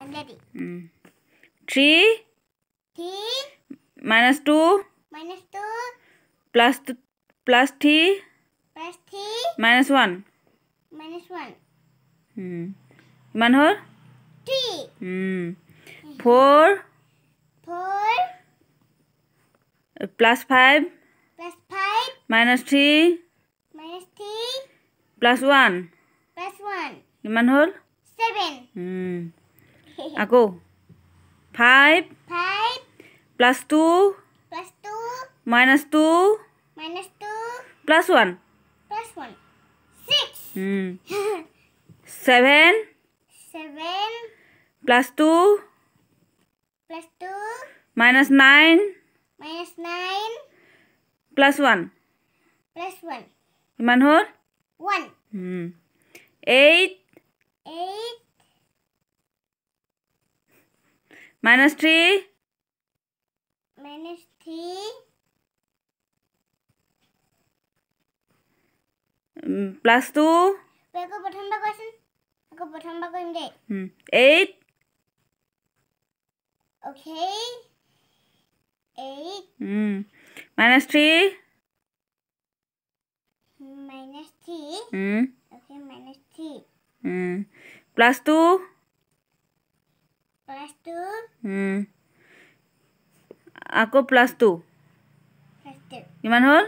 I'm ready. Mm. Three. Three. Minus two. Minus two. Plus two. Plus three. Plus three. Minus one. Minus one. Hmm. Manhor. Three. Hmm. Four. Four. Plus five. Plus five. Minus three. Minus three. Plus one. Plus one. Manhor. Seven. Hmm. Aku. Five. Five. Plus two. Plus two. Minus two. Minus two. Plus one. Plus one. Six. Hmm. Seven. Seven. Plus two. Plus two. Minus nine. Minus nine. Plus one. Plus one. Iman hor? One. Hmm. Eight. Eight. Minus three, hmm. Minus three, hmm. Plus two, Aku pertama question. Aku pertama kau ini. Okay. 8. Minus 3. Minus 3. Okay, minus 3. Plus two. Plus two. Hmm. Aku plus two. Plus two. Gimana hol?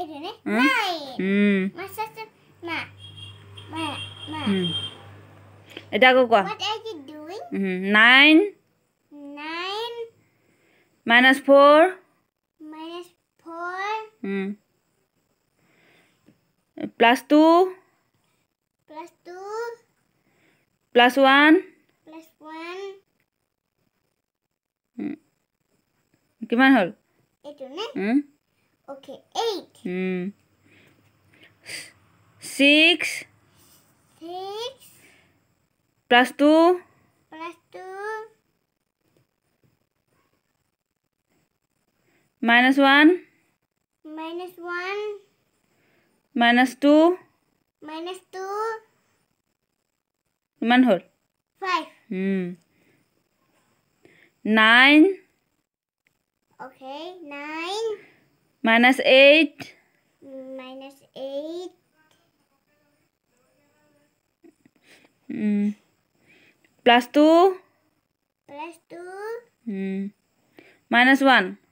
Ini nih. Hmm? Naik. Hmm. Masa ma ma ma. Hmm. doing? Hmm. Nine. Nine. Minus four. Minus four. Hmm. Plus two. Plus two. Plus one. কিমান hmm. হ'ল hmm? hmm. two, plus two, minus one, minus one, minus 2 minus two, কিমান হ'ল 5 হুম Nine. Okay, nine. Minus eight. Minus eight. Mm. Plus two. Plus two. Mm. Minus one.